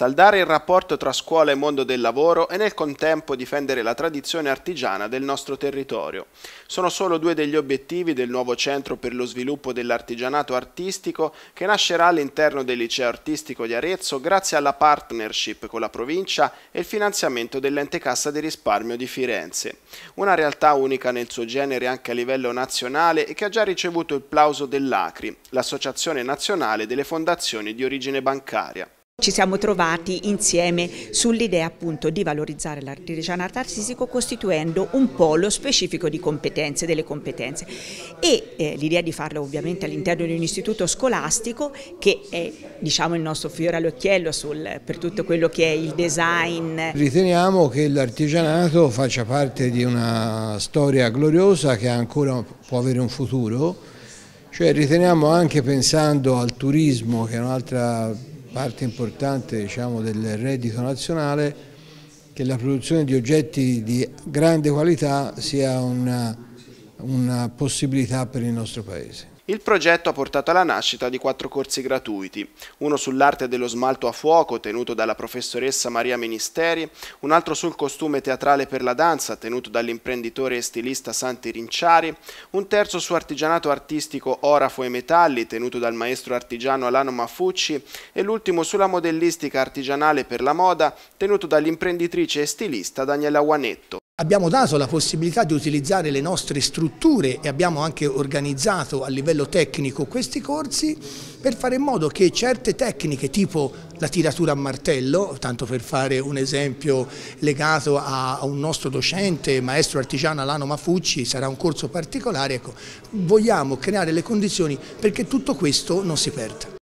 saldare il rapporto tra scuola e mondo del lavoro e nel contempo difendere la tradizione artigiana del nostro territorio. Sono solo due degli obiettivi del nuovo Centro per lo sviluppo dell'artigianato artistico che nascerà all'interno del Liceo Artistico di Arezzo grazie alla partnership con la provincia e il finanziamento dell'ente Cassa di risparmio di Firenze. Una realtà unica nel suo genere anche a livello nazionale e che ha già ricevuto il plauso dell'ACRI, l'Associazione Nazionale delle Fondazioni di Origine Bancaria. Ci siamo trovati insieme sull'idea appunto di valorizzare l'artigianato diciamo, artistico costituendo un polo specifico di competenze, delle competenze e eh, l'idea di farlo ovviamente all'interno di un istituto scolastico che è diciamo il nostro fiore all'occhiello per tutto quello che è il design. Riteniamo che l'artigianato faccia parte di una storia gloriosa che ancora può avere un futuro, cioè riteniamo anche pensando al turismo che è un'altra parte importante diciamo, del reddito nazionale che la produzione di oggetti di grande qualità sia una, una possibilità per il nostro Paese. Il progetto ha portato alla nascita di quattro corsi gratuiti, uno sull'arte dello smalto a fuoco tenuto dalla professoressa Maria Ministeri, un altro sul costume teatrale per la danza tenuto dall'imprenditore e stilista Santi Rinciari, un terzo su artigianato artistico orafo e metalli tenuto dal maestro artigiano Alano Mafucci e l'ultimo sulla modellistica artigianale per la moda tenuto dall'imprenditrice e stilista Daniela Guanetto. Abbiamo dato la possibilità di utilizzare le nostre strutture e abbiamo anche organizzato a livello tecnico questi corsi per fare in modo che certe tecniche tipo la tiratura a martello, tanto per fare un esempio legato a, un nostro docente, maestro artigiano Alano Mafucci, sarà un corso particolare, ecco, vogliamo creare le condizioni perché tutto questo non si perda.